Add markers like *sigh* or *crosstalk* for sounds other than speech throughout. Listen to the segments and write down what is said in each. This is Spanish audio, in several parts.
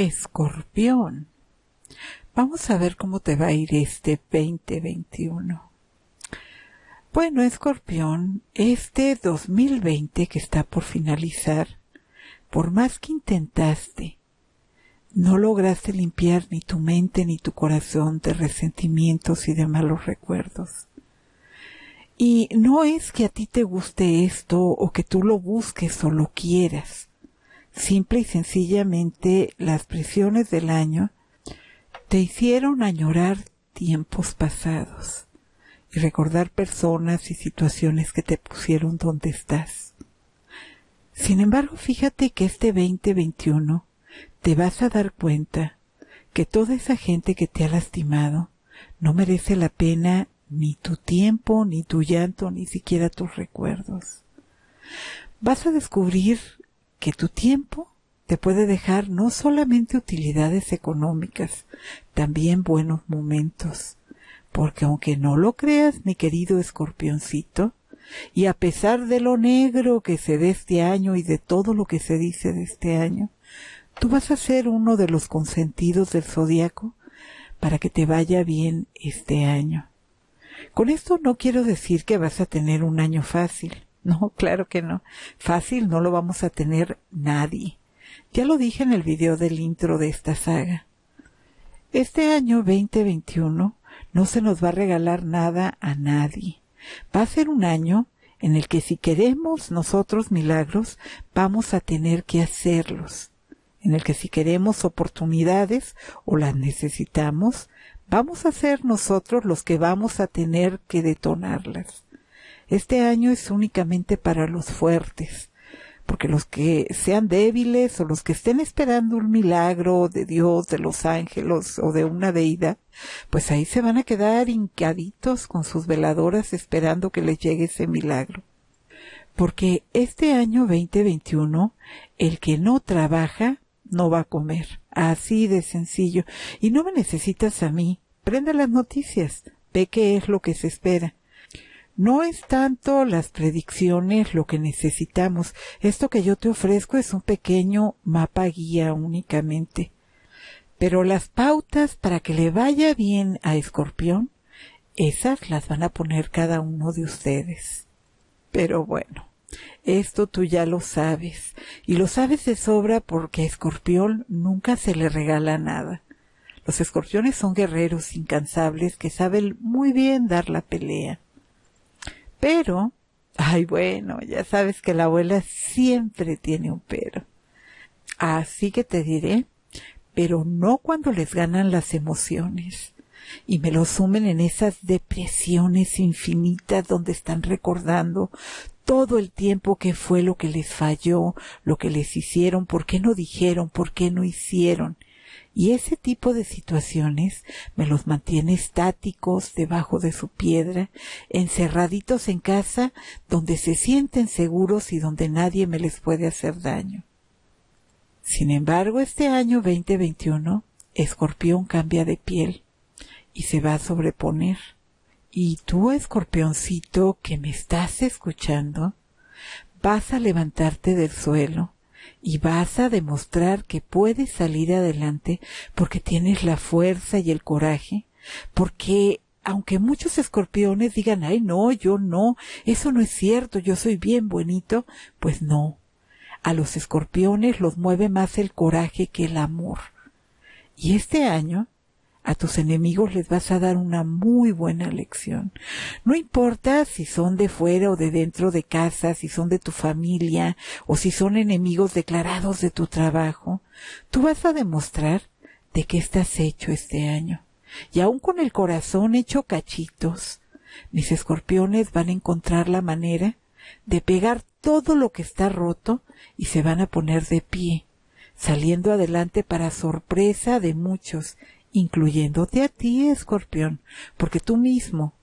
escorpión. Vamos a ver cómo te va a ir este 2021. Bueno, escorpión, este 2020 que está por finalizar, por más que intentaste, no lograste limpiar ni tu mente ni tu corazón de resentimientos y de malos recuerdos. Y no es que a ti te guste esto o que tú lo busques o lo quieras simple y sencillamente las presiones del año te hicieron añorar tiempos pasados y recordar personas y situaciones que te pusieron donde estás. Sin embargo, fíjate que este 2021 te vas a dar cuenta que toda esa gente que te ha lastimado no merece la pena ni tu tiempo, ni tu llanto, ni siquiera tus recuerdos. Vas a descubrir que tu tiempo te puede dejar no solamente utilidades económicas, también buenos momentos. Porque aunque no lo creas, mi querido escorpioncito, y a pesar de lo negro que se dé este año y de todo lo que se dice de este año, tú vas a ser uno de los consentidos del zodiaco para que te vaya bien este año. Con esto no quiero decir que vas a tener un año fácil, no, *laughs* claro que no. Fácil no lo vamos a tener nadie. Ya lo dije en el video del intro de esta saga. Este año 2021 no se nos va a regalar nada a nadie. Va a ser un año en el que si queremos nosotros milagros, vamos a tener que hacerlos. En el que si queremos oportunidades o las necesitamos, vamos a ser nosotros los que vamos a tener que detonarlas. Este año es únicamente para los fuertes, porque los que sean débiles o los que estén esperando un milagro de Dios, de los ángeles o de una deidad, pues ahí se van a quedar hincaditos con sus veladoras esperando que les llegue ese milagro. Porque este año 2021, el que no trabaja, no va a comer. Así de sencillo. Y no me necesitas a mí. Prende las noticias. Ve qué es lo que se espera. No es tanto las predicciones lo que necesitamos. Esto que yo te ofrezco es un pequeño mapa guía únicamente. Pero las pautas para que le vaya bien a Escorpión, esas las van a poner cada uno de ustedes. Pero bueno, esto tú ya lo sabes. Y lo sabes de sobra porque a Escorpión nunca se le regala nada. Los escorpiones son guerreros incansables que saben muy bien dar la pelea. Pero, ay bueno, ya sabes que la abuela siempre tiene un pero. Así que te diré, pero no cuando les ganan las emociones y me lo sumen en esas depresiones infinitas donde están recordando todo el tiempo que fue lo que les falló, lo que les hicieron, por qué no dijeron, por qué no hicieron. Y ese tipo de situaciones me los mantiene estáticos debajo de su piedra, encerraditos en casa donde se sienten seguros y donde nadie me les puede hacer daño. Sin embargo, este año 2021, Escorpión cambia de piel y se va a sobreponer. Y tú, escorpioncito, que me estás escuchando, vas a levantarte del suelo y vas a demostrar que puedes salir adelante porque tienes la fuerza y el coraje, porque aunque muchos escorpiones digan, ay no, yo no, eso no es cierto, yo soy bien bonito, pues no. A los escorpiones los mueve más el coraje que el amor. Y este año a tus enemigos les vas a dar una muy buena lección. No importa si son de fuera o de dentro de casa, si son de tu familia o si son enemigos declarados de tu trabajo, tú vas a demostrar de qué estás hecho este año. Y aun con el corazón hecho cachitos, mis escorpiones van a encontrar la manera de pegar todo lo que está roto y se van a poner de pie, saliendo adelante para sorpresa de muchos incluyéndote a ti, escorpión, porque tú mismo,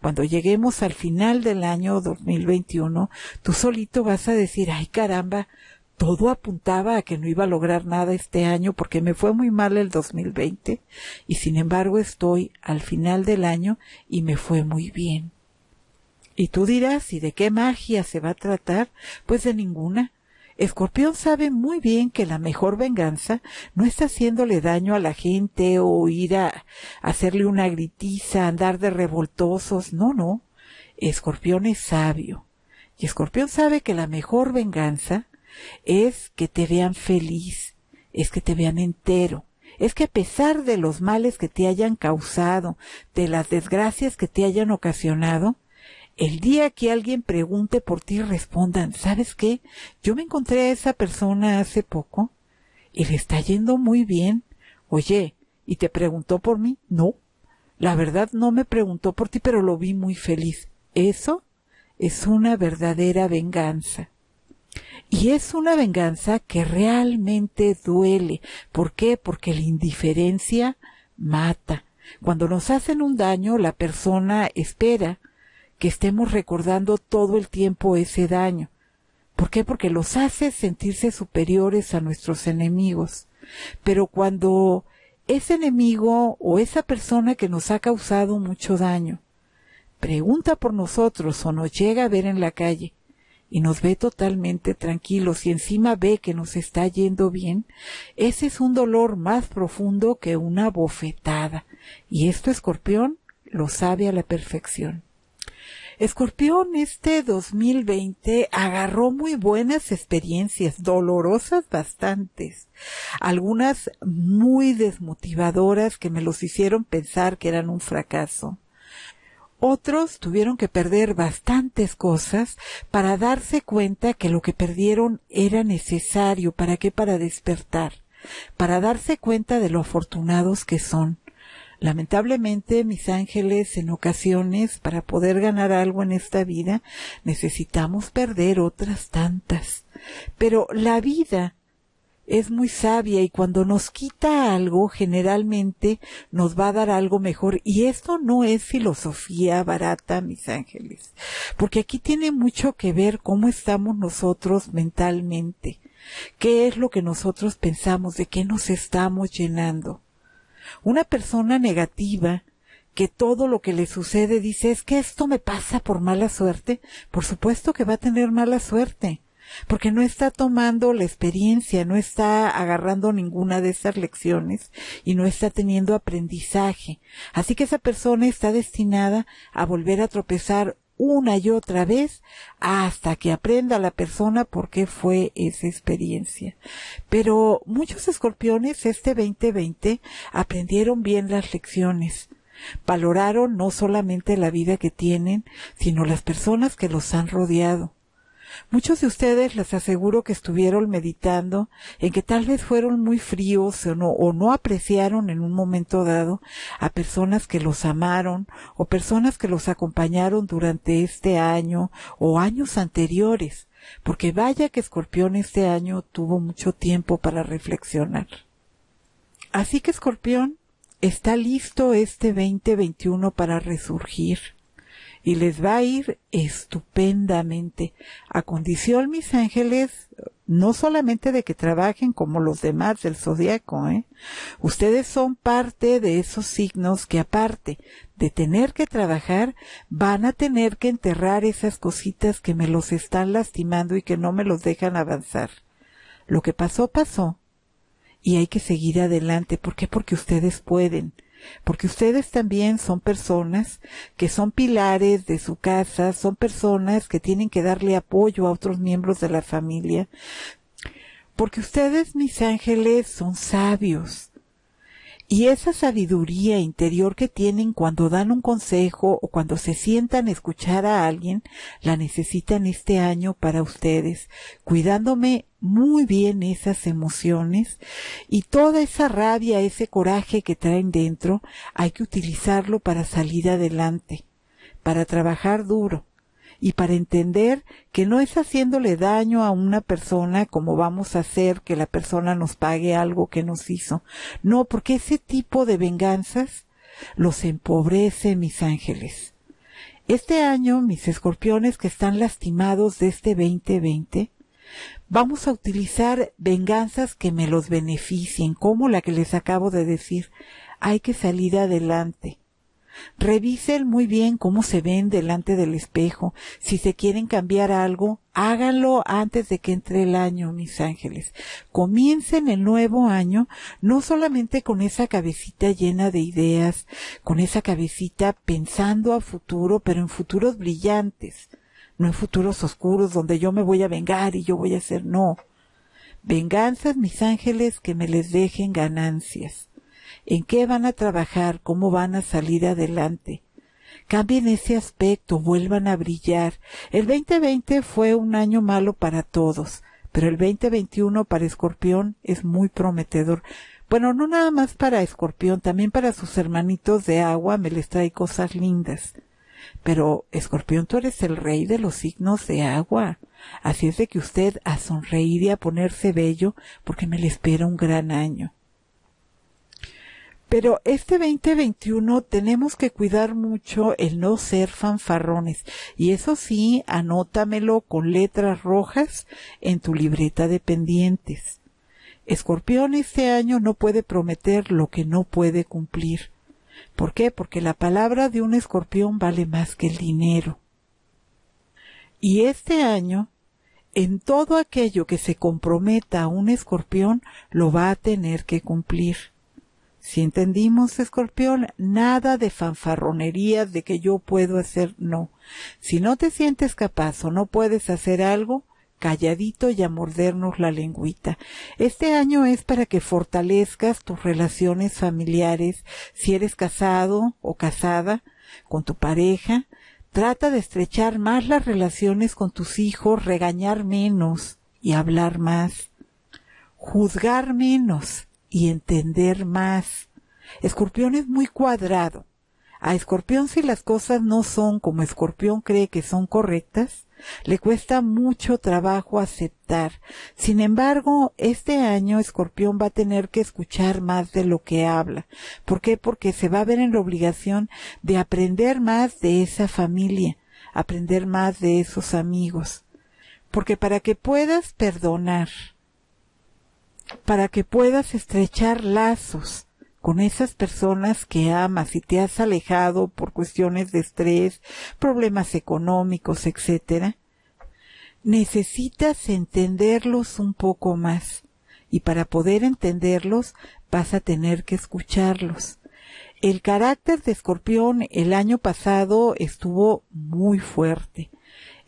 cuando lleguemos al final del año 2021, tú solito vas a decir, ay caramba, todo apuntaba a que no iba a lograr nada este año porque me fue muy mal el 2020 y sin embargo estoy al final del año y me fue muy bien. Y tú dirás, ¿y de qué magia se va a tratar? Pues de ninguna, Escorpión sabe muy bien que la mejor venganza no es haciéndole daño a la gente o ir a hacerle una gritiza, andar de revoltosos, no, no. Escorpión es sabio. Y Escorpión sabe que la mejor venganza es que te vean feliz, es que te vean entero, es que a pesar de los males que te hayan causado, de las desgracias que te hayan ocasionado, el día que alguien pregunte por ti, respondan, ¿sabes qué? Yo me encontré a esa persona hace poco y le está yendo muy bien. Oye, ¿y te preguntó por mí? No. La verdad no me preguntó por ti, pero lo vi muy feliz. Eso es una verdadera venganza. Y es una venganza que realmente duele. ¿Por qué? Porque la indiferencia mata. Cuando nos hacen un daño, la persona espera que estemos recordando todo el tiempo ese daño. ¿Por qué? Porque los hace sentirse superiores a nuestros enemigos. Pero cuando ese enemigo o esa persona que nos ha causado mucho daño pregunta por nosotros o nos llega a ver en la calle y nos ve totalmente tranquilos y encima ve que nos está yendo bien, ese es un dolor más profundo que una bofetada. Y esto escorpión lo sabe a la perfección. Escorpión este 2020 agarró muy buenas experiencias, dolorosas bastantes, algunas muy desmotivadoras que me los hicieron pensar que eran un fracaso. Otros tuvieron que perder bastantes cosas para darse cuenta que lo que perdieron era necesario. ¿Para qué? Para despertar. Para darse cuenta de lo afortunados que son. Lamentablemente, mis ángeles, en ocasiones, para poder ganar algo en esta vida, necesitamos perder otras tantas. Pero la vida es muy sabia y cuando nos quita algo, generalmente nos va a dar algo mejor. Y esto no es filosofía barata, mis ángeles, porque aquí tiene mucho que ver cómo estamos nosotros mentalmente, qué es lo que nosotros pensamos, de qué nos estamos llenando. Una persona negativa que todo lo que le sucede dice es que esto me pasa por mala suerte, por supuesto que va a tener mala suerte, porque no está tomando la experiencia, no está agarrando ninguna de esas lecciones y no está teniendo aprendizaje. Así que esa persona está destinada a volver a tropezar una y otra vez hasta que aprenda la persona por qué fue esa experiencia. Pero muchos escorpiones este 2020 aprendieron bien las lecciones. Valoraron no solamente la vida que tienen, sino las personas que los han rodeado. Muchos de ustedes les aseguro que estuvieron meditando en que tal vez fueron muy fríos o no, apreciaron en un momento dado a personas que los amaron o personas que los acompañaron durante este año o años anteriores, porque vaya que Escorpión este año tuvo mucho tiempo para reflexionar. Así que Escorpión está listo este 2021 para resurgir y les va a ir estupendamente. A condición, mis ángeles, no solamente de que trabajen como los demás del zodiaco, ¿eh? ustedes son parte de esos signos que aparte de tener que trabajar, van a tener que enterrar esas cositas que me los están lastimando y que no me los dejan avanzar. Lo que pasó, pasó. Y hay que seguir adelante. ¿Por qué? Porque ustedes pueden porque ustedes también son personas que son pilares de su casa, son personas que tienen que darle apoyo a otros miembros de la familia, porque ustedes, mis ángeles, son sabios, y esa sabiduría interior que tienen cuando dan un consejo o cuando se sientan a escuchar a alguien, la necesitan este año para ustedes, cuidándome muy bien esas emociones y toda esa rabia, ese coraje que traen dentro, hay que utilizarlo para salir adelante, para trabajar duro, y para entender que no es haciéndole daño a una persona como vamos a hacer que la persona nos pague algo que nos hizo. No, porque ese tipo de venganzas los empobrece, mis ángeles. Este año, mis escorpiones que están lastimados de este 2020, vamos a utilizar venganzas que me los beneficien, como la que les acabo de decir. Hay que salir adelante Revisen muy bien cómo se ven delante del espejo. Si se quieren cambiar algo, háganlo antes de que entre el año, mis ángeles. Comiencen el nuevo año no solamente con esa cabecita llena de ideas, con esa cabecita pensando a futuro, pero en futuros brillantes, no en futuros oscuros donde yo me voy a vengar y yo voy a hacer no. Venganzas, mis ángeles, que me les dejen ganancias en qué van a trabajar, cómo van a salir adelante. Cambien ese aspecto, vuelvan a brillar. El 2020 fue un año malo para todos, pero el 2021 para Escorpión es muy prometedor. Bueno, no nada más para Escorpión, también para sus hermanitos de agua me les trae cosas lindas. Pero, Escorpión, tú eres el rey de los signos de agua. Así es de que usted a sonreír y a ponerse bello, porque me le espera un gran año. Pero este 2021 tenemos que cuidar mucho el no ser fanfarrones. Y eso sí, anótamelo con letras rojas en tu libreta de pendientes. Escorpión este año no puede prometer lo que no puede cumplir. ¿Por qué? Porque la palabra de un escorpión vale más que el dinero. Y este año, en todo aquello que se comprometa a un escorpión, lo va a tener que cumplir. Si entendimos, escorpión, nada de fanfarronería de que yo puedo hacer, no. Si no te sientes capaz o no puedes hacer algo, calladito y a mordernos la lengüita. Este año es para que fortalezcas tus relaciones familiares, si eres casado o casada, con tu pareja, trata de estrechar más las relaciones con tus hijos, regañar menos y hablar más. Juzgar menos y entender más. Escorpión es muy cuadrado. A Escorpión si las cosas no son como Escorpión cree que son correctas, le cuesta mucho trabajo aceptar. Sin embargo, este año Escorpión va a tener que escuchar más de lo que habla. ¿Por qué? Porque se va a ver en la obligación de aprender más de esa familia, aprender más de esos amigos. Porque para que puedas perdonar, para que puedas estrechar lazos con esas personas que amas y te has alejado por cuestiones de estrés, problemas económicos, etcétera, necesitas entenderlos un poco más y para poder entenderlos vas a tener que escucharlos. El carácter de escorpión el año pasado estuvo muy fuerte.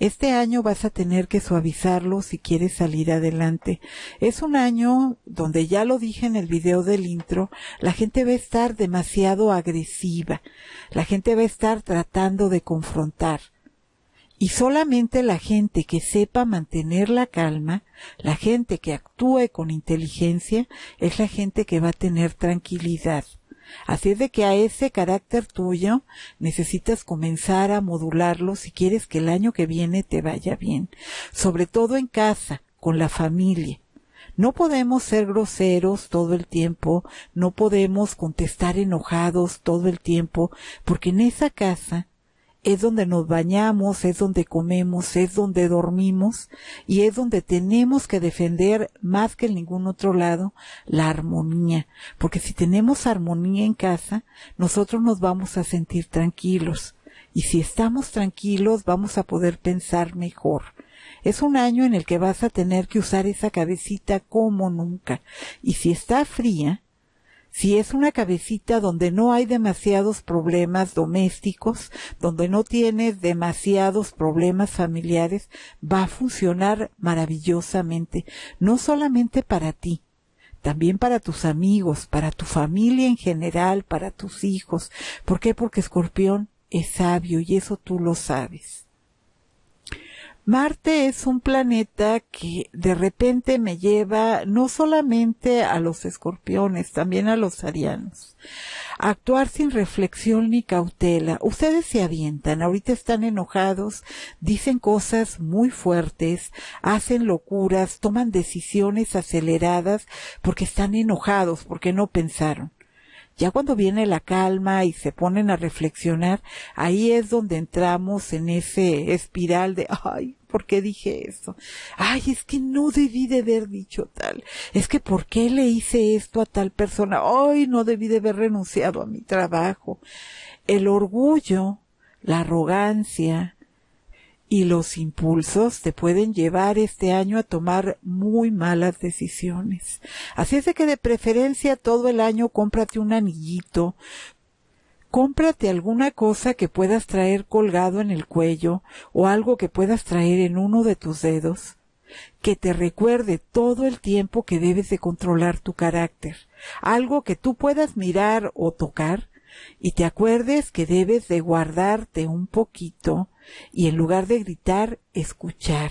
Este año vas a tener que suavizarlo si quieres salir adelante. Es un año donde ya lo dije en el video del intro, la gente va a estar demasiado agresiva, la gente va a estar tratando de confrontar. Y solamente la gente que sepa mantener la calma, la gente que actúe con inteligencia, es la gente que va a tener tranquilidad. Así es de que a ese carácter tuyo necesitas comenzar a modularlo si quieres que el año que viene te vaya bien, sobre todo en casa, con la familia. No podemos ser groseros todo el tiempo, no podemos contestar enojados todo el tiempo, porque en esa casa es donde nos bañamos, es donde comemos, es donde dormimos y es donde tenemos que defender más que en ningún otro lado la armonía. Porque si tenemos armonía en casa, nosotros nos vamos a sentir tranquilos. Y si estamos tranquilos, vamos a poder pensar mejor. Es un año en el que vas a tener que usar esa cabecita como nunca. Y si está fría, si es una cabecita donde no hay demasiados problemas domésticos, donde no tienes demasiados problemas familiares, va a funcionar maravillosamente, no solamente para ti, también para tus amigos, para tu familia en general, para tus hijos. ¿Por qué? Porque Escorpión es sabio y eso tú lo sabes. Marte es un planeta que de repente me lleva no solamente a los escorpiones, también a los arianos. actuar sin reflexión ni cautela. Ustedes se avientan, ahorita están enojados, dicen cosas muy fuertes, hacen locuras, toman decisiones aceleradas porque están enojados, porque no pensaron. Ya cuando viene la calma y se ponen a reflexionar, ahí es donde entramos en ese espiral de, ay, por qué dije eso. Ay, es que no debí de haber dicho tal. Es que por qué le hice esto a tal persona. Ay, no debí de haber renunciado a mi trabajo. El orgullo, la arrogancia y los impulsos te pueden llevar este año a tomar muy malas decisiones. Así es de que de preferencia todo el año cómprate un anillito, cómprate alguna cosa que puedas traer colgado en el cuello o algo que puedas traer en uno de tus dedos que te recuerde todo el tiempo que debes de controlar tu carácter, algo que tú puedas mirar o tocar y te acuerdes que debes de guardarte un poquito y en lugar de gritar, escuchar.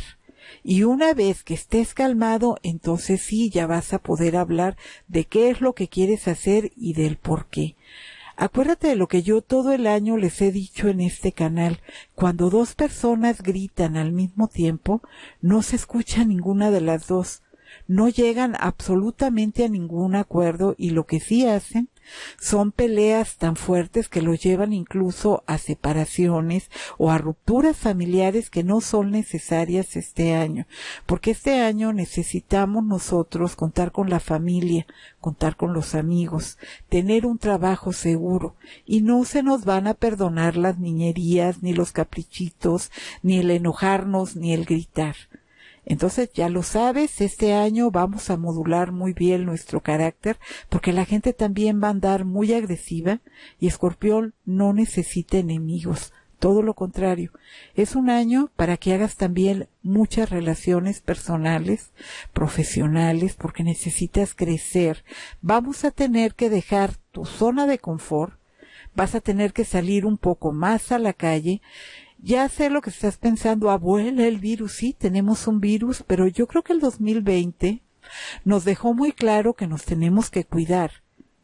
Y una vez que estés calmado, entonces sí, ya vas a poder hablar de qué es lo que quieres hacer y del por qué. Acuérdate de lo que yo todo el año les he dicho en este canal. Cuando dos personas gritan al mismo tiempo, no se escucha ninguna de las dos. No llegan absolutamente a ningún acuerdo y lo que sí hacen son peleas tan fuertes que los llevan incluso a separaciones o a rupturas familiares que no son necesarias este año, porque este año necesitamos nosotros contar con la familia, contar con los amigos, tener un trabajo seguro y no se nos van a perdonar las niñerías, ni los caprichitos, ni el enojarnos, ni el gritar. Entonces ya lo sabes, este año vamos a modular muy bien nuestro carácter porque la gente también va a andar muy agresiva y Escorpión no necesita enemigos, todo lo contrario. Es un año para que hagas también muchas relaciones personales, profesionales, porque necesitas crecer. Vamos a tener que dejar tu zona de confort, vas a tener que salir un poco más a la calle ya sé lo que estás pensando, abuela, el virus, sí, tenemos un virus, pero yo creo que el 2020 nos dejó muy claro que nos tenemos que cuidar.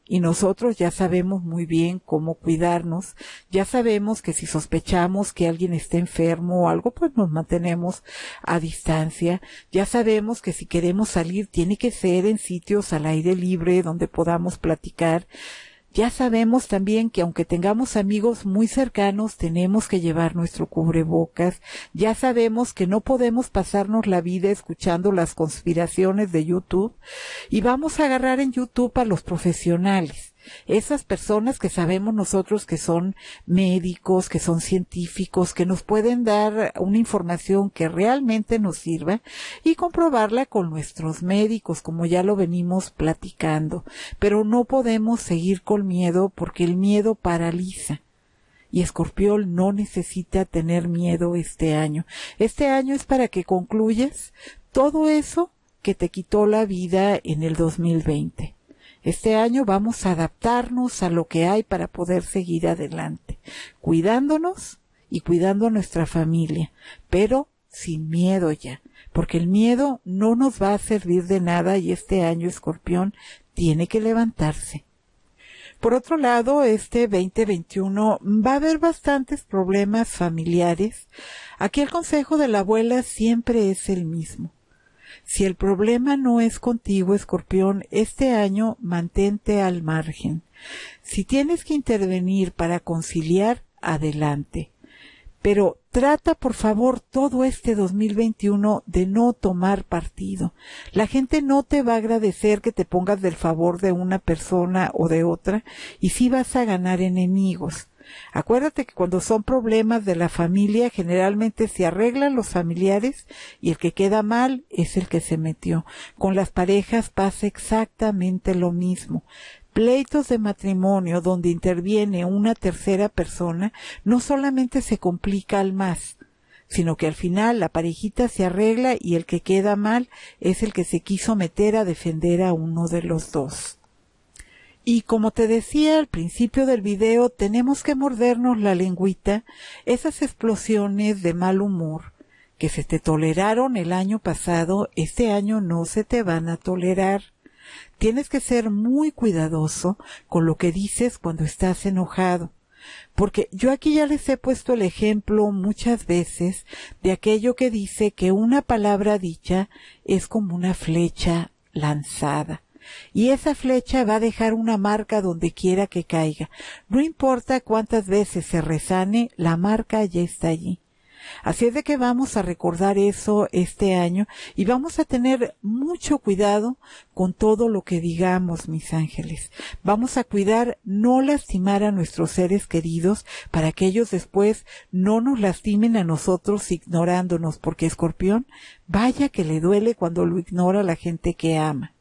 Y nosotros ya sabemos muy bien cómo cuidarnos, ya sabemos que si sospechamos que alguien está enfermo o algo, pues nos mantenemos a distancia, ya sabemos que si queremos salir tiene que ser en sitios al aire libre donde podamos platicar, ya sabemos también que aunque tengamos amigos muy cercanos, tenemos que llevar nuestro cubrebocas. Ya sabemos que no podemos pasarnos la vida escuchando las conspiraciones de YouTube y vamos a agarrar en YouTube a los profesionales esas personas que sabemos nosotros que son médicos, que son científicos, que nos pueden dar una información que realmente nos sirva y comprobarla con nuestros médicos, como ya lo venimos platicando. Pero no podemos seguir con miedo porque el miedo paraliza y Escorpión no necesita tener miedo este año. Este año es para que concluyas todo eso que te quitó la vida en el 2020. Este año vamos a adaptarnos a lo que hay para poder seguir adelante, cuidándonos y cuidando a nuestra familia, pero sin miedo ya, porque el miedo no nos va a servir de nada y este año Escorpión tiene que levantarse. Por otro lado, este 2021 va a haber bastantes problemas familiares. Aquí el consejo de la abuela siempre es el mismo. Si el problema no es contigo, escorpión, este año mantente al margen. Si tienes que intervenir para conciliar, adelante. Pero trata, por favor, todo este 2021 de no tomar partido. La gente no te va a agradecer que te pongas del favor de una persona o de otra y sí vas a ganar enemigos. Acuérdate que cuando son problemas de la familia, generalmente se arreglan los familiares y el que queda mal es el que se metió. Con las parejas pasa exactamente lo mismo. Pleitos de matrimonio donde interviene una tercera persona no solamente se complica al más, sino que al final la parejita se arregla y el que queda mal es el que se quiso meter a defender a uno de los dos. Y como te decía al principio del video, tenemos que mordernos la lengüita esas explosiones de mal humor que se te toleraron el año pasado, este año no se te van a tolerar. Tienes que ser muy cuidadoso con lo que dices cuando estás enojado. Porque yo aquí ya les he puesto el ejemplo muchas veces de aquello que dice que una palabra dicha es como una flecha lanzada y esa flecha va a dejar una marca donde quiera que caiga. No importa cuántas veces se resane la marca ya está allí. Así es de que vamos a recordar eso este año y vamos a tener mucho cuidado con todo lo que digamos, mis ángeles. Vamos a cuidar no lastimar a nuestros seres queridos para que ellos después no nos lastimen a nosotros ignorándonos, porque escorpión, vaya que le duele cuando lo ignora la gente que ama.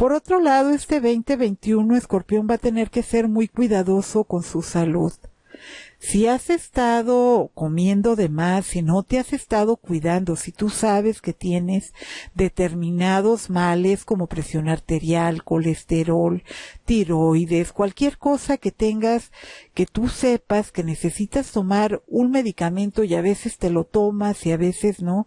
Por otro lado, este 2021 Escorpión va a tener que ser muy cuidadoso con su salud. Si has estado comiendo de más, si no te has estado cuidando, si tú sabes que tienes determinados males como presión arterial, colesterol, tiroides, cualquier cosa que tengas que tú sepas que necesitas tomar un medicamento y a veces te lo tomas y a veces no,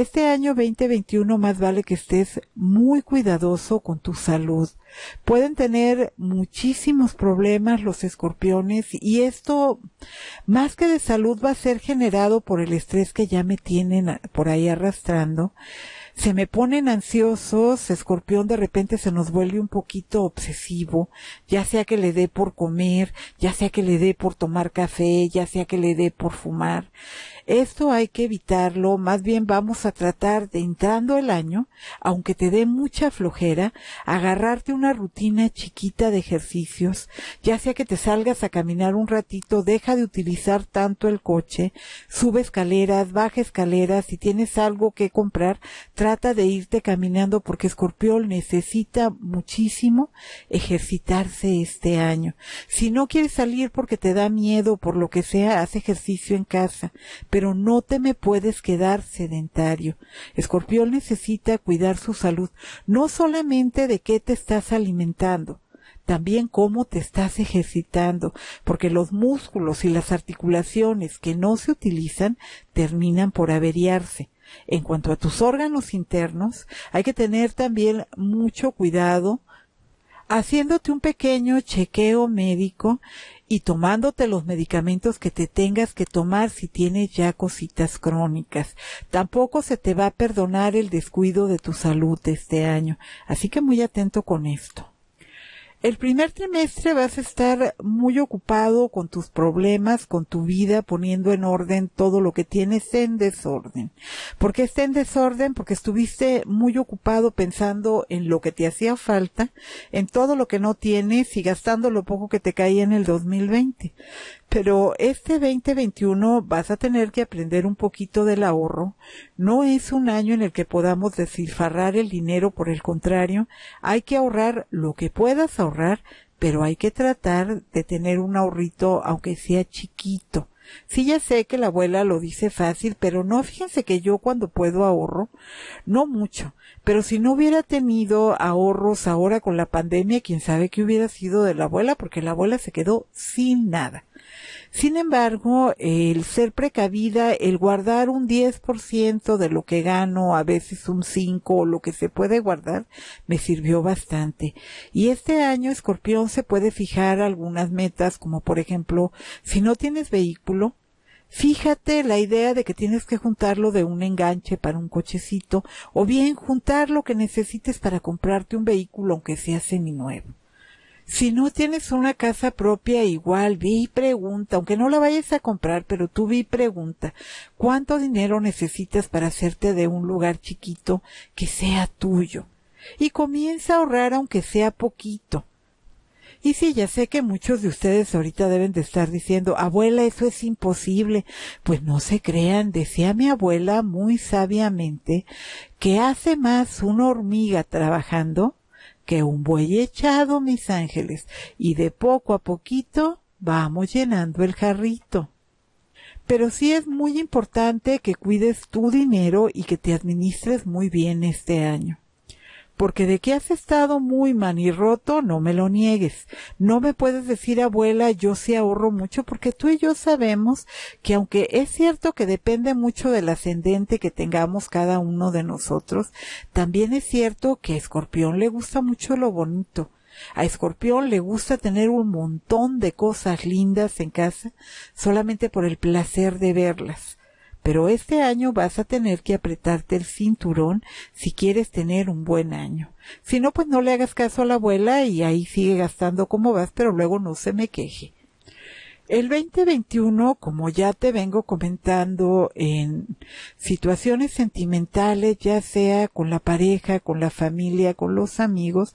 este año 2021 más vale que estés muy cuidadoso con tu salud. Pueden tener muchísimos problemas los escorpiones y esto, más que de salud, va a ser generado por el estrés que ya me tienen por ahí arrastrando. Se me ponen ansiosos, escorpión de repente se nos vuelve un poquito obsesivo, ya sea que le dé por comer, ya sea que le dé por tomar café, ya sea que le dé por fumar. Esto hay que evitarlo, más bien vamos a tratar de entrando el año, aunque te dé mucha flojera, agarrarte una rutina chiquita de ejercicios, ya sea que te salgas a caminar un ratito, deja de utilizar tanto el coche, sube escaleras, baja escaleras, si tienes algo que comprar, trata de irte caminando porque Escorpión necesita muchísimo ejercitarse este año. Si no quieres salir porque te da miedo, por lo que sea, haz ejercicio en casa pero no te me puedes quedar sedentario. Escorpión necesita cuidar su salud, no solamente de qué te estás alimentando, también cómo te estás ejercitando, porque los músculos y las articulaciones que no se utilizan terminan por averiarse. En cuanto a tus órganos internos, hay que tener también mucho cuidado haciéndote un pequeño chequeo médico y tomándote los medicamentos que te tengas que tomar si tienes ya cositas crónicas. Tampoco se te va a perdonar el descuido de tu salud este año, así que muy atento con esto. El primer trimestre vas a estar muy ocupado con tus problemas, con tu vida, poniendo en orden todo lo que tienes en desorden. ¿Por qué está en desorden? Porque estuviste muy ocupado pensando en lo que te hacía falta, en todo lo que no tienes y gastando lo poco que te caía en el 2020 pero este 2021 vas a tener que aprender un poquito del ahorro. No es un año en el que podamos desilfarrar el dinero, por el contrario, hay que ahorrar lo que puedas ahorrar, pero hay que tratar de tener un ahorrito, aunque sea chiquito. Sí, ya sé que la abuela lo dice fácil, pero no, fíjense que yo cuando puedo ahorro, no mucho, pero si no hubiera tenido ahorros ahora con la pandemia, quién sabe qué hubiera sido de la abuela, porque la abuela se quedó sin nada. Sin embargo, el ser precavida, el guardar un 10% de lo que gano, a veces un 5 o lo que se puede guardar, me sirvió bastante. Y este año Escorpión se puede fijar algunas metas, como por ejemplo, si no tienes vehículo, Fíjate la idea de que tienes que juntarlo de un enganche para un cochecito o bien juntar lo que necesites para comprarte un vehículo aunque sea nuevo. Si no tienes una casa propia, igual, vi y pregunta, aunque no la vayas a comprar, pero tú vi y pregunta, ¿cuánto dinero necesitas para hacerte de un lugar chiquito que sea tuyo? Y comienza a ahorrar aunque sea poquito. Y sí, ya sé que muchos de ustedes ahorita deben de estar diciendo, abuela, eso es imposible. Pues no se crean, decía mi abuela muy sabiamente, que hace más una hormiga trabajando que un buey echado, mis ángeles, y de poco a poquito vamos llenando el jarrito. Pero sí es muy importante que cuides tu dinero y que te administres muy bien este año porque de que has estado muy manirroto, no me lo niegues. No me puedes decir, abuela, yo sí ahorro mucho, porque tú y yo sabemos que aunque es cierto que depende mucho del ascendente que tengamos cada uno de nosotros, también es cierto que a Escorpión le gusta mucho lo bonito. A Escorpión le gusta tener un montón de cosas lindas en casa solamente por el placer de verlas pero este año vas a tener que apretarte el cinturón si quieres tener un buen año. Si no, pues no le hagas caso a la abuela y ahí sigue gastando como vas, pero luego no se me queje. El 2021, como ya te vengo comentando en situaciones sentimentales, ya sea con la pareja, con la familia, con los amigos,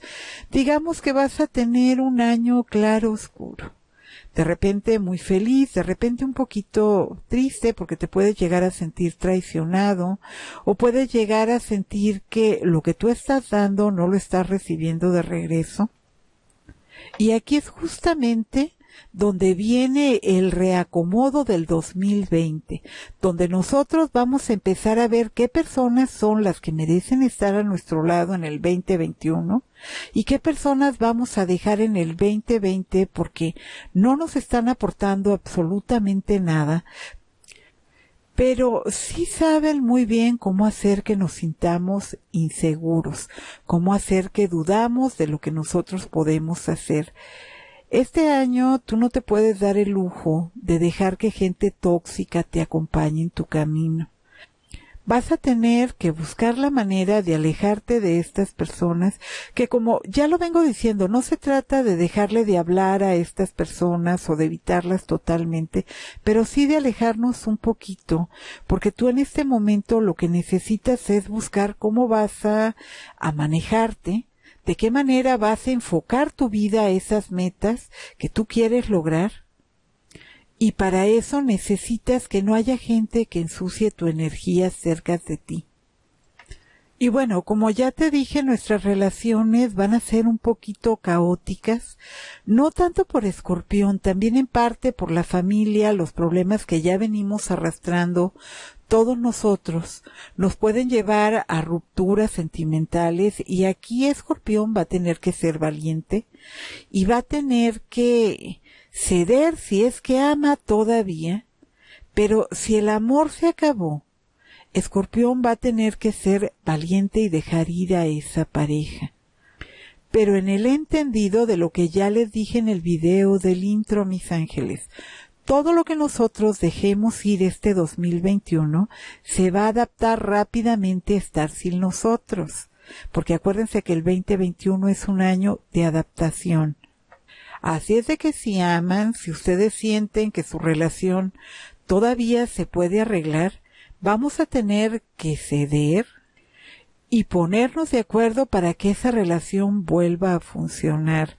digamos que vas a tener un año claro oscuro de repente muy feliz, de repente un poquito triste porque te puedes llegar a sentir traicionado o puedes llegar a sentir que lo que tú estás dando no lo estás recibiendo de regreso. Y aquí es justamente donde viene el reacomodo del 2020, donde nosotros vamos a empezar a ver qué personas son las que merecen estar a nuestro lado en el 2021 y qué personas vamos a dejar en el 2020 porque no nos están aportando absolutamente nada, pero sí saben muy bien cómo hacer que nos sintamos inseguros, cómo hacer que dudamos de lo que nosotros podemos hacer. Este año tú no te puedes dar el lujo de dejar que gente tóxica te acompañe en tu camino. Vas a tener que buscar la manera de alejarte de estas personas que como ya lo vengo diciendo, no se trata de dejarle de hablar a estas personas o de evitarlas totalmente, pero sí de alejarnos un poquito, porque tú en este momento lo que necesitas es buscar cómo vas a, a manejarte, de qué manera vas a enfocar tu vida a esas metas que tú quieres lograr. Y para eso necesitas que no haya gente que ensucie tu energía cerca de ti. Y bueno, como ya te dije, nuestras relaciones van a ser un poquito caóticas, no tanto por escorpión, también en parte por la familia, los problemas que ya venimos arrastrando todos nosotros nos pueden llevar a rupturas sentimentales y aquí Escorpión va a tener que ser valiente y va a tener que ceder si es que ama todavía, pero si el amor se acabó, Escorpión va a tener que ser valiente y dejar ir a esa pareja. Pero en el entendido de lo que ya les dije en el video del intro, mis ángeles, todo lo que nosotros dejemos ir este 2021 se va a adaptar rápidamente a estar sin nosotros. Porque acuérdense que el 2021 es un año de adaptación. Así es de que si aman, si ustedes sienten que su relación todavía se puede arreglar, vamos a tener que ceder y ponernos de acuerdo para que esa relación vuelva a funcionar.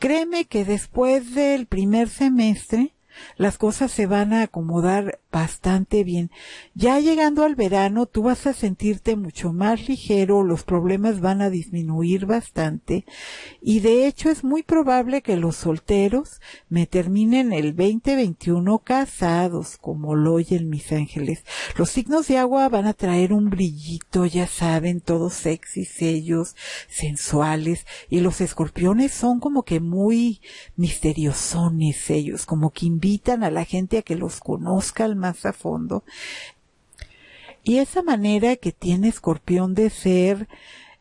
Créeme que después del primer semestre las cosas se van a acomodar bastante bien. Ya llegando al verano, tú vas a sentirte mucho más ligero, los problemas van a disminuir bastante y de hecho es muy probable que los solteros me terminen el 2021 casados, como lo oyen mis ángeles. Los signos de agua van a traer un brillito, ya saben, todos sexy ellos, sensuales y los escorpiones son como que muy misteriosones ellos, como que invitan a la gente a que los conozca al más a fondo. Y esa manera que tiene Escorpión de ser,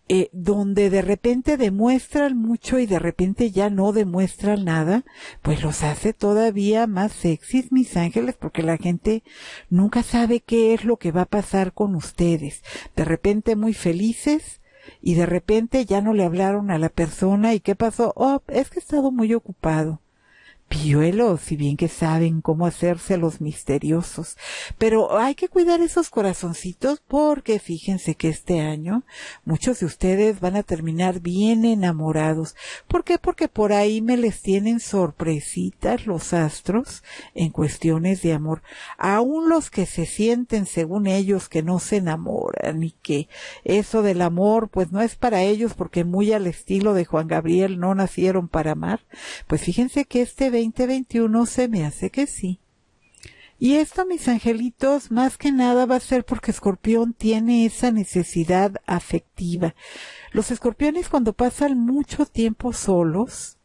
eh, donde de repente demuestran mucho y de repente ya no demuestran nada, pues los hace todavía más sexys, mis ángeles, porque la gente nunca sabe qué es lo que va a pasar con ustedes. De repente muy felices, y de repente ya no le hablaron a la persona y qué pasó, oh, es que he estado muy ocupado si si bien que saben cómo hacerse los misteriosos. Pero hay que cuidar esos corazoncitos porque fíjense que este año muchos de ustedes van a terminar bien enamorados. ¿Por qué? Porque por ahí me les tienen sorpresitas los astros en cuestiones de amor. Aún los que se sienten según ellos que no se enamoran y que eso del amor pues no es para ellos porque muy al estilo de Juan Gabriel no nacieron para amar. Pues fíjense que este 2021 se me hace que sí. Y esto, mis angelitos, más que nada va a ser porque Escorpión tiene esa necesidad afectiva. Los escorpiones cuando pasan mucho tiempo solos,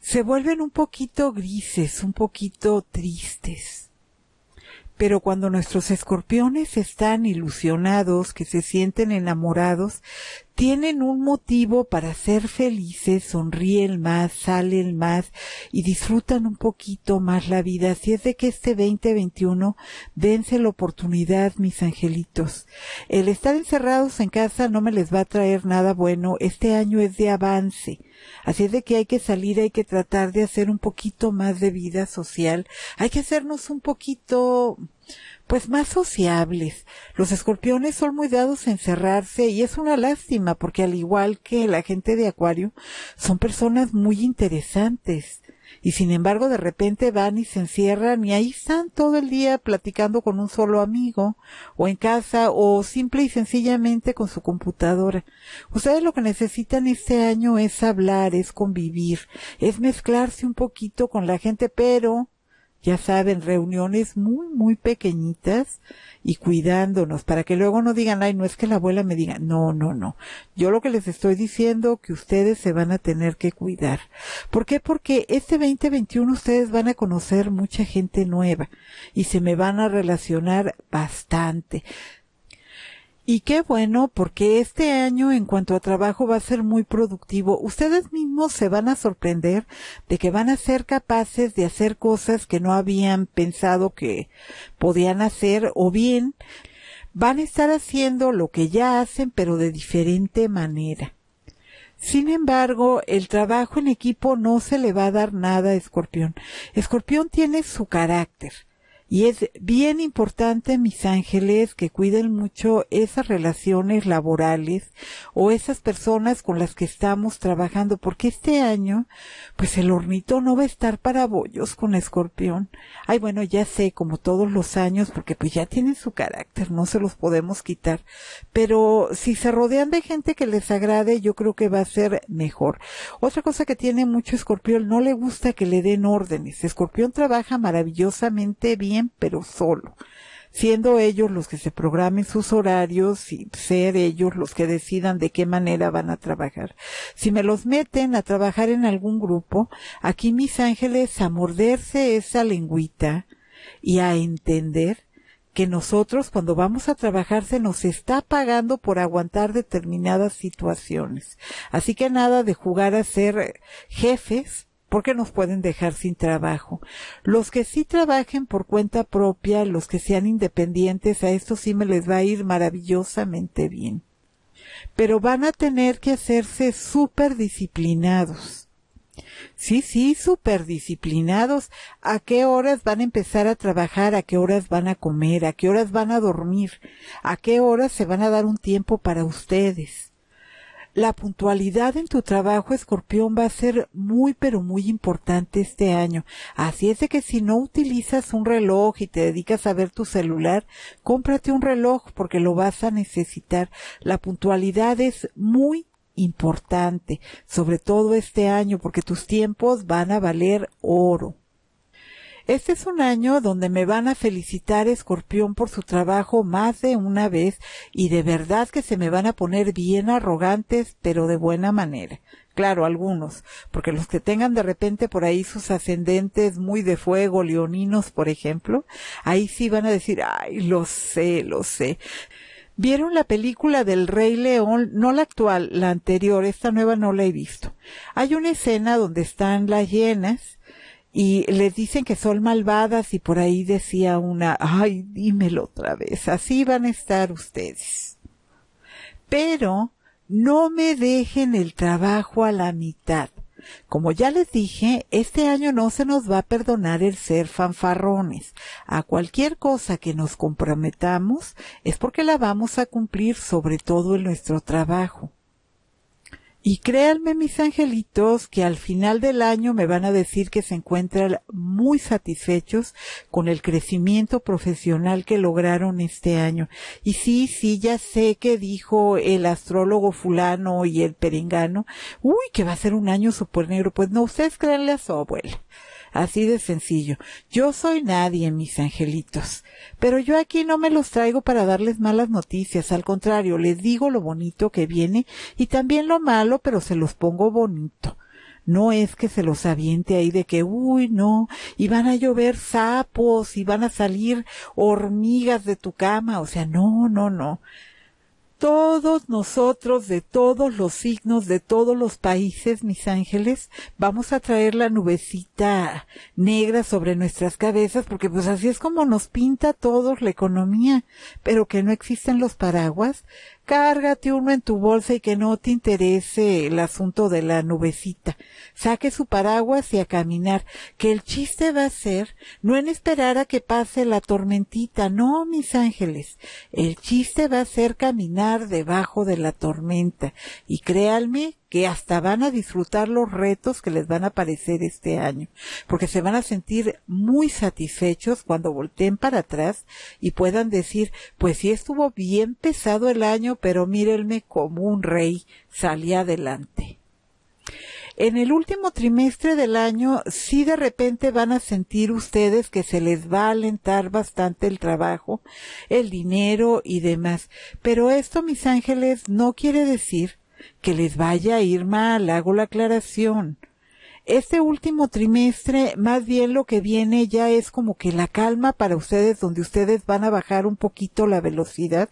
se vuelven un poquito grises, un poquito tristes. Pero cuando nuestros escorpiones están ilusionados, que se sienten enamorados, tienen un motivo para ser felices, sonríen más, salen más y disfrutan un poquito más la vida. Así es de que este 2021 dense la oportunidad, mis angelitos. El estar encerrados en casa no me les va a traer nada bueno. Este año es de avance Así es de que hay que salir, hay que tratar de hacer un poquito más de vida social, hay que hacernos un poquito, pues más sociables. Los escorpiones son muy dados a encerrarse y es una lástima porque al igual que la gente de Acuario, son personas muy interesantes. Y sin embargo, de repente van y se encierran y ahí están todo el día platicando con un solo amigo o en casa o simple y sencillamente con su computadora. Ustedes lo que necesitan este año es hablar, es convivir, es mezclarse un poquito con la gente, pero ya saben, reuniones muy, muy pequeñitas y cuidándonos para que luego no digan, ay, no es que la abuela me diga, no, no, no. Yo lo que les estoy diciendo que ustedes se van a tener que cuidar. ¿Por qué? Porque este 2021 ustedes van a conocer mucha gente nueva y se me van a relacionar bastante. Y qué bueno, porque este año en cuanto a trabajo va a ser muy productivo. Ustedes mismos se van a sorprender de que van a ser capaces de hacer cosas que no habían pensado que podían hacer o bien van a estar haciendo lo que ya hacen pero de diferente manera. Sin embargo, el trabajo en equipo no se le va a dar nada a Escorpión. Escorpión tiene su carácter y es bien importante, mis ángeles, que cuiden mucho esas relaciones laborales o esas personas con las que estamos trabajando, porque este año, pues el hornito no va a estar para bollos con escorpión. Ay, bueno, ya sé, como todos los años, porque pues ya tienen su carácter, no se los podemos quitar. Pero si se rodean de gente que les agrade, yo creo que va a ser mejor. Otra cosa que tiene mucho escorpión, no le gusta que le den órdenes. Escorpión trabaja maravillosamente bien pero solo. Siendo ellos los que se programen sus horarios y ser ellos los que decidan de qué manera van a trabajar. Si me los meten a trabajar en algún grupo, aquí mis ángeles a morderse esa lengüita y a entender que nosotros cuando vamos a trabajar se nos está pagando por aguantar determinadas situaciones. Así que nada de jugar a ser jefes qué nos pueden dejar sin trabajo. Los que sí trabajen por cuenta propia, los que sean independientes, a esto sí me les va a ir maravillosamente bien. Pero van a tener que hacerse súper disciplinados. Sí, sí, súper disciplinados. ¿A qué horas van a empezar a trabajar? ¿A qué horas van a comer? ¿A qué horas van a dormir? ¿A qué horas se van a dar un tiempo para ustedes? La puntualidad en tu trabajo, escorpión, va a ser muy, pero muy importante este año. Así es de que si no utilizas un reloj y te dedicas a ver tu celular, cómprate un reloj porque lo vas a necesitar. La puntualidad es muy importante, sobre todo este año, porque tus tiempos van a valer oro. Este es un año donde me van a felicitar Escorpión por su trabajo más de una vez y de verdad que se me van a poner bien arrogantes, pero de buena manera. Claro, algunos, porque los que tengan de repente por ahí sus ascendentes muy de fuego, leoninos, por ejemplo, ahí sí van a decir, ay, lo sé, lo sé. ¿Vieron la película del Rey León? No la actual, la anterior, esta nueva no la he visto. Hay una escena donde están las hienas y les dicen que son malvadas y por ahí decía una, ay, dímelo otra vez, así van a estar ustedes. Pero no me dejen el trabajo a la mitad. Como ya les dije, este año no se nos va a perdonar el ser fanfarrones. A cualquier cosa que nos comprometamos es porque la vamos a cumplir, sobre todo en nuestro trabajo. Y créanme mis angelitos que al final del año me van a decir que se encuentran muy satisfechos con el crecimiento profesional que lograron este año. Y sí, sí, ya sé que dijo el astrólogo fulano y el peringano, uy, que va a ser un año super negro. Pues no, ustedes créanle a su abuela. Así de sencillo. Yo soy nadie, mis angelitos. Pero yo aquí no me los traigo para darles malas noticias. Al contrario, les digo lo bonito que viene y también lo malo, pero se los pongo bonito. No es que se los aviente ahí de que, uy, no, y van a llover sapos y van a salir hormigas de tu cama. O sea, no, no, no todos nosotros, de todos los signos, de todos los países, mis ángeles, vamos a traer la nubecita negra sobre nuestras cabezas, porque pues así es como nos pinta todos la economía, pero que no existen los paraguas, cárgate uno en tu bolsa y que no te interese el asunto de la nubecita. Saque su paraguas y a caminar, que el chiste va a ser no en esperar a que pase la tormentita, no, mis ángeles. El chiste va a ser caminar debajo de la tormenta. Y créanme que hasta van a disfrutar los retos que les van a aparecer este año, porque se van a sentir muy satisfechos cuando volteen para atrás y puedan decir, pues sí estuvo bien pesado el año, pero mírenme como un rey, salí adelante. En el último trimestre del año, sí de repente van a sentir ustedes que se les va a alentar bastante el trabajo, el dinero y demás. Pero esto, mis ángeles, no quiere decir que les vaya a ir mal, hago la aclaración. Este último trimestre, más bien lo que viene ya es como que la calma para ustedes, donde ustedes van a bajar un poquito la velocidad.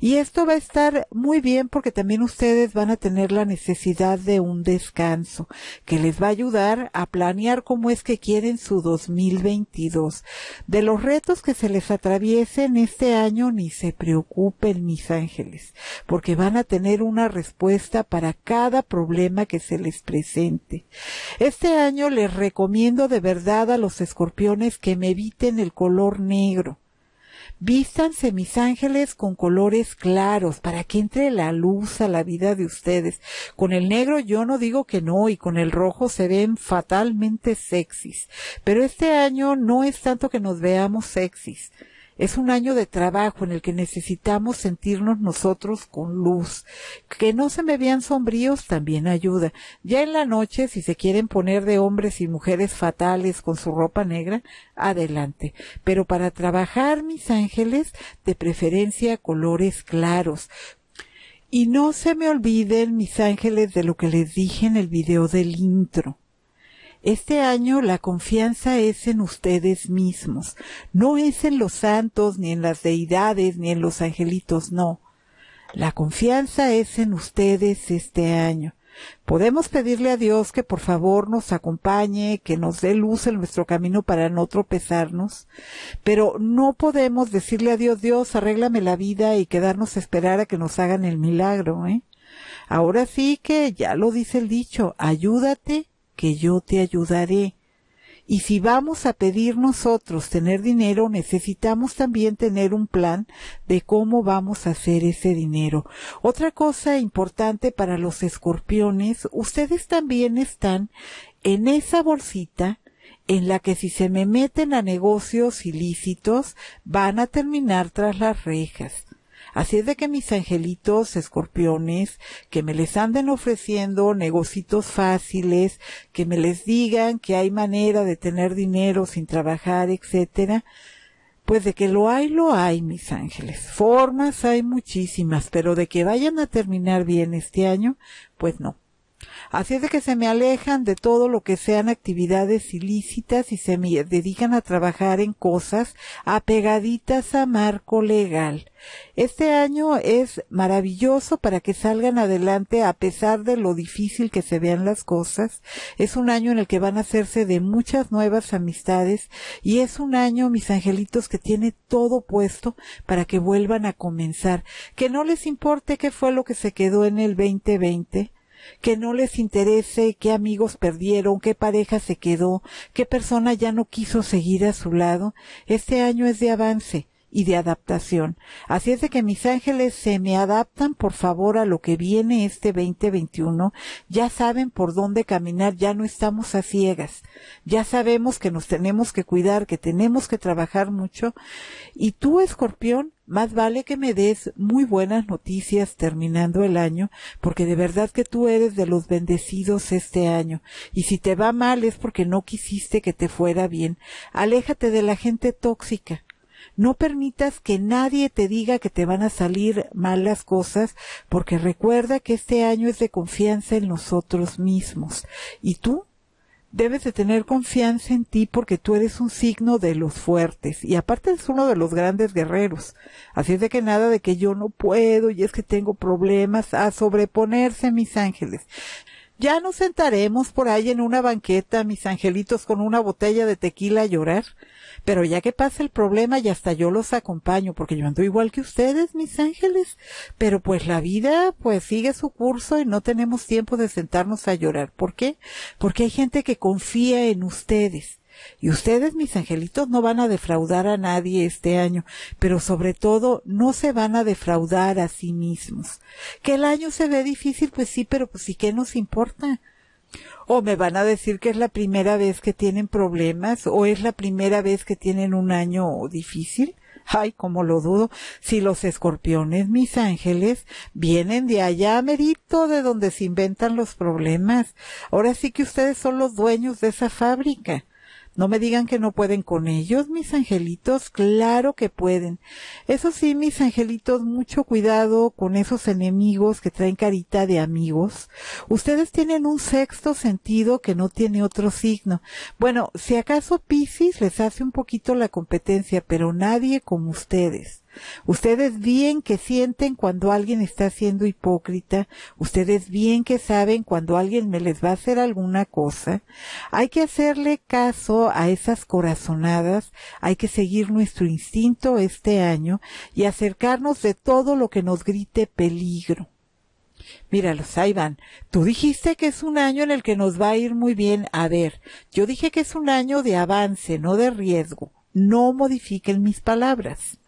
Y esto va a estar muy bien porque también ustedes van a tener la necesidad de un descanso que les va a ayudar a planear cómo es que quieren su 2022. De los retos que se les atraviesen este año, ni se preocupen, mis ángeles, porque van a tener una respuesta para cada problema que se les presente este año les recomiendo de verdad a los escorpiones que me eviten el color negro. Vístanse mis ángeles con colores claros para que entre la luz a la vida de ustedes. Con el negro yo no digo que no y con el rojo se ven fatalmente sexys. Pero este año no es tanto que nos veamos sexys. Es un año de trabajo en el que necesitamos sentirnos nosotros con luz. Que no se me vean sombríos también ayuda. Ya en la noche, si se quieren poner de hombres y mujeres fatales con su ropa negra, adelante. Pero para trabajar, mis ángeles, de preferencia colores claros, y no se me olviden, mis ángeles, de lo que les dije en el video del intro. Este año la confianza es en ustedes mismos, no es en los santos, ni en las deidades, ni en los angelitos, no. La confianza es en ustedes este año. Podemos pedirle a Dios que por favor nos acompañe, que nos dé luz en nuestro camino para no tropezarnos, pero no podemos decirle a Dios, Dios, arréglame la vida y quedarnos a esperar a que nos hagan el milagro, ¿eh? Ahora sí que ya lo dice el dicho, ayúdate que yo te ayudaré. Y si vamos a pedir nosotros tener dinero, necesitamos también tener un plan de cómo vamos a hacer ese dinero. Otra cosa importante para los escorpiones, ustedes también están en esa bolsita en la que si se me meten a negocios ilícitos van a terminar tras las rejas. Así es de que mis angelitos escorpiones, que me les anden ofreciendo negocitos fáciles, que me les digan que hay manera de tener dinero sin trabajar, etcétera, pues de que lo hay, lo hay, mis ángeles. Formas hay muchísimas, pero de que vayan a terminar bien este año, pues no. Así es de que se me alejan de todo lo que sean actividades ilícitas y se me dedican a trabajar en cosas apegaditas a marco legal. Este año es maravilloso para que salgan adelante a pesar de lo difícil que se vean las cosas. Es un año en el que van a hacerse de muchas nuevas amistades y es un año, mis angelitos, que tiene todo puesto para que vuelvan a comenzar. Que no les importe qué fue lo que se quedó en el 2020 que no les interese qué amigos perdieron, qué pareja se quedó, qué persona ya no quiso seguir a su lado. Este año es de avance, y de adaptación. Así es de que mis ángeles se me adaptan, por favor, a lo que viene este 2021. Ya saben por dónde caminar, ya no estamos a ciegas. Ya sabemos que nos tenemos que cuidar, que tenemos que trabajar mucho. Y tú, escorpión, más vale que me des muy buenas noticias terminando el año, porque de verdad que tú eres de los bendecidos este año. Y si te va mal es porque no quisiste que te fuera bien. Aléjate de la gente tóxica. No permitas que nadie te diga que te van a salir mal las cosas, porque recuerda que este año es de confianza en nosotros mismos. Y tú debes de tener confianza en ti porque tú eres un signo de los fuertes y aparte eres uno de los grandes guerreros. Así es de que nada de que yo no puedo y es que tengo problemas a sobreponerse, mis ángeles. Ya nos sentaremos por ahí en una banqueta, mis angelitos, con una botella de tequila a llorar. Pero ya que pasa el problema y hasta yo los acompaño, porque yo ando igual que ustedes, mis ángeles. Pero pues la vida, pues sigue su curso y no tenemos tiempo de sentarnos a llorar. ¿Por qué? Porque hay gente que confía en ustedes y ustedes, mis angelitos, no van a defraudar a nadie este año, pero sobre todo no se van a defraudar a sí mismos. Que el año se ve difícil, pues sí, pero pues sí, ¿qué nos importa? O me van a decir que es la primera vez que tienen problemas, o es la primera vez que tienen un año difícil. Ay, como lo dudo, si los escorpiones, mis ángeles, vienen de allá merito de donde se inventan los problemas. Ahora sí que ustedes son los dueños de esa fábrica. No me digan que no pueden con ellos, mis angelitos, claro que pueden. Eso sí, mis angelitos, mucho cuidado con esos enemigos que traen carita de amigos. Ustedes tienen un sexto sentido que no tiene otro signo. Bueno, si acaso Piscis les hace un poquito la competencia, pero nadie como ustedes. Ustedes bien que sienten cuando alguien está siendo hipócrita, ustedes bien que saben cuando alguien me les va a hacer alguna cosa. Hay que hacerle caso a esas corazonadas, hay que seguir nuestro instinto este año y acercarnos de todo lo que nos grite peligro. Míralos, ahí van. Tú dijiste que es un año en el que nos va a ir muy bien. A ver, yo dije que es un año de avance, no de riesgo. No modifiquen mis palabras.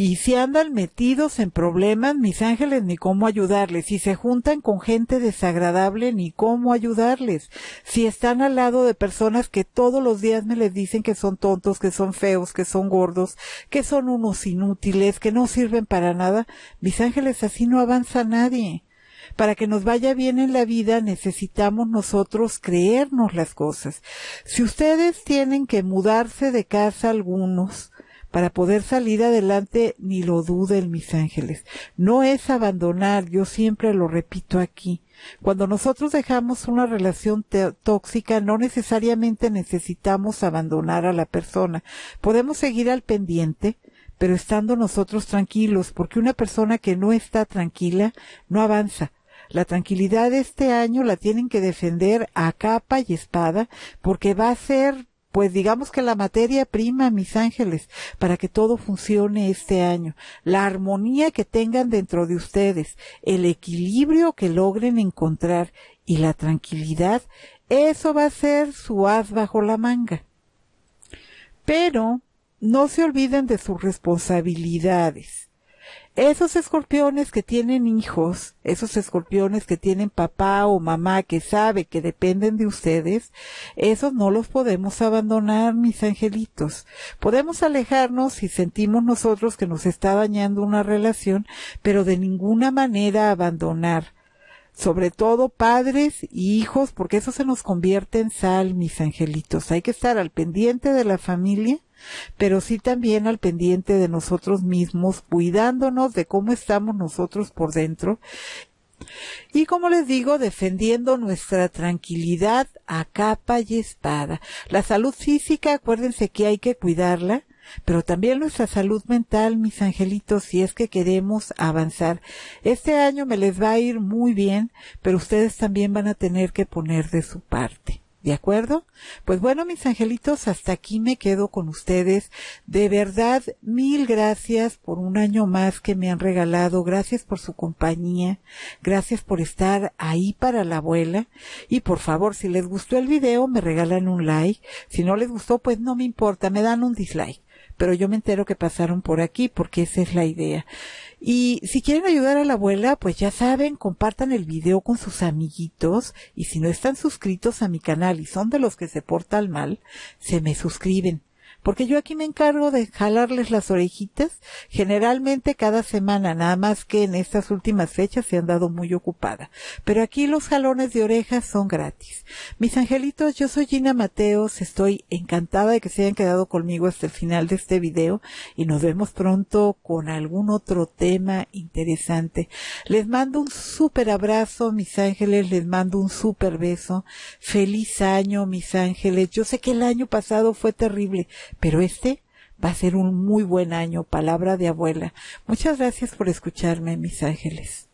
Y si andan metidos en problemas, mis ángeles, ni cómo ayudarles. Si se juntan con gente desagradable, ni cómo ayudarles. Si están al lado de personas que todos los días me les dicen que son tontos, que son feos, que son gordos, que son unos inútiles, que no sirven para nada, mis ángeles, así no avanza nadie. Para que nos vaya bien en la vida necesitamos nosotros creernos las cosas. Si ustedes tienen que mudarse de casa algunos, para poder salir adelante, ni lo duden mis ángeles. No es abandonar, yo siempre lo repito aquí. Cuando nosotros dejamos una relación tóxica, no necesariamente necesitamos abandonar a la persona. Podemos seguir al pendiente, pero estando nosotros tranquilos, porque una persona que no está tranquila no avanza. La tranquilidad de este año la tienen que defender a capa y espada porque va a ser pues digamos que la materia prima, mis ángeles, para que todo funcione este año, la armonía que tengan dentro de ustedes, el equilibrio que logren encontrar y la tranquilidad, eso va a ser su haz bajo la manga. Pero no se olviden de sus responsabilidades esos escorpiones que tienen hijos, esos escorpiones que tienen papá o mamá que sabe que dependen de ustedes, esos no los podemos abandonar, mis angelitos. Podemos alejarnos si sentimos nosotros que nos está dañando una relación, pero de ninguna manera abandonar sobre todo padres y hijos, porque eso se nos convierte en sal, mis angelitos. Hay que estar al pendiente de la familia pero sí también al pendiente de nosotros mismos, cuidándonos de cómo estamos nosotros por dentro y como les digo, defendiendo nuestra tranquilidad a capa y espada. La salud física, acuérdense que hay que cuidarla, pero también nuestra salud mental, mis angelitos, si es que queremos avanzar. Este año me les va a ir muy bien, pero ustedes también van a tener que poner de su parte. ¿De acuerdo? Pues bueno, mis angelitos, hasta aquí me quedo con ustedes. De verdad, mil gracias por un año más que me han regalado. Gracias por su compañía. Gracias por estar ahí para la abuela. Y por favor, si les gustó el video, me regalan un like. Si no les gustó, pues no me importa, me dan un dislike pero yo me entero que pasaron por aquí porque esa es la idea. Y si quieren ayudar a la abuela, pues ya saben, compartan el video con sus amiguitos y si no están suscritos a mi canal y son de los que se portan mal, se me suscriben porque yo aquí me encargo de jalarles las orejitas, generalmente cada semana, nada más que en estas últimas fechas se han dado muy ocupada. Pero aquí los jalones de orejas son gratis. Mis angelitos, yo soy Gina Mateos, estoy encantada de que se hayan quedado conmigo hasta el final de este video y nos vemos pronto con algún otro tema interesante. Les mando un súper abrazo, mis ángeles, les mando un súper beso. Feliz año, mis ángeles. Yo sé que el año pasado fue terrible, pero este va a ser un muy buen año, palabra de abuela. Muchas gracias por escucharme, mis ángeles.